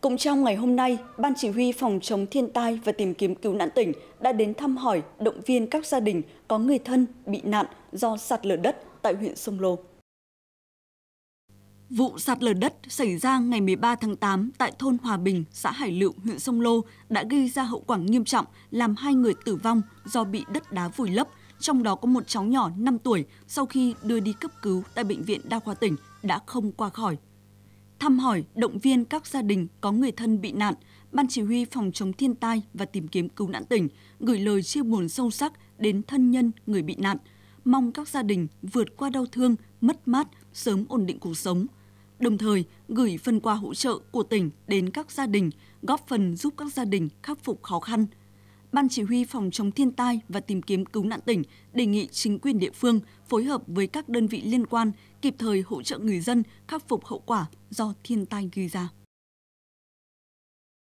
Cũng trong ngày hôm nay, Ban Chỉ huy Phòng chống thiên tai và tìm kiếm cứu nạn tỉnh đã đến thăm hỏi, động viên các gia đình có người thân bị nạn do sạt lở đất tại huyện Sông Lô. Vụ sạt lở đất xảy ra ngày 13 tháng 8 tại thôn Hòa Bình, xã Hải Lựu, huyện Sông Lô đã gây ra hậu quả nghiêm trọng, làm hai người tử vong do bị đất đá vùi lấp, trong đó có một cháu nhỏ 5 tuổi sau khi đưa đi cấp cứu tại Bệnh viện Đa khoa tỉnh đã không qua khỏi thăm hỏi, động viên các gia đình có người thân bị nạn, Ban Chỉ huy Phòng chống thiên tai và tìm kiếm cứu nạn tỉnh gửi lời chia buồn sâu sắc đến thân nhân người bị nạn, mong các gia đình vượt qua đau thương, mất mát, sớm ổn định cuộc sống. Đồng thời, gửi phần quà hỗ trợ của tỉnh đến các gia đình, góp phần giúp các gia đình khắc phục khó khăn – Ban Chỉ huy Phòng chống thiên tai và tìm kiếm cứu nạn tỉnh đề nghị chính quyền địa phương phối hợp với các đơn vị liên quan kịp thời hỗ trợ người dân khắc phục hậu quả do thiên tai gây ra.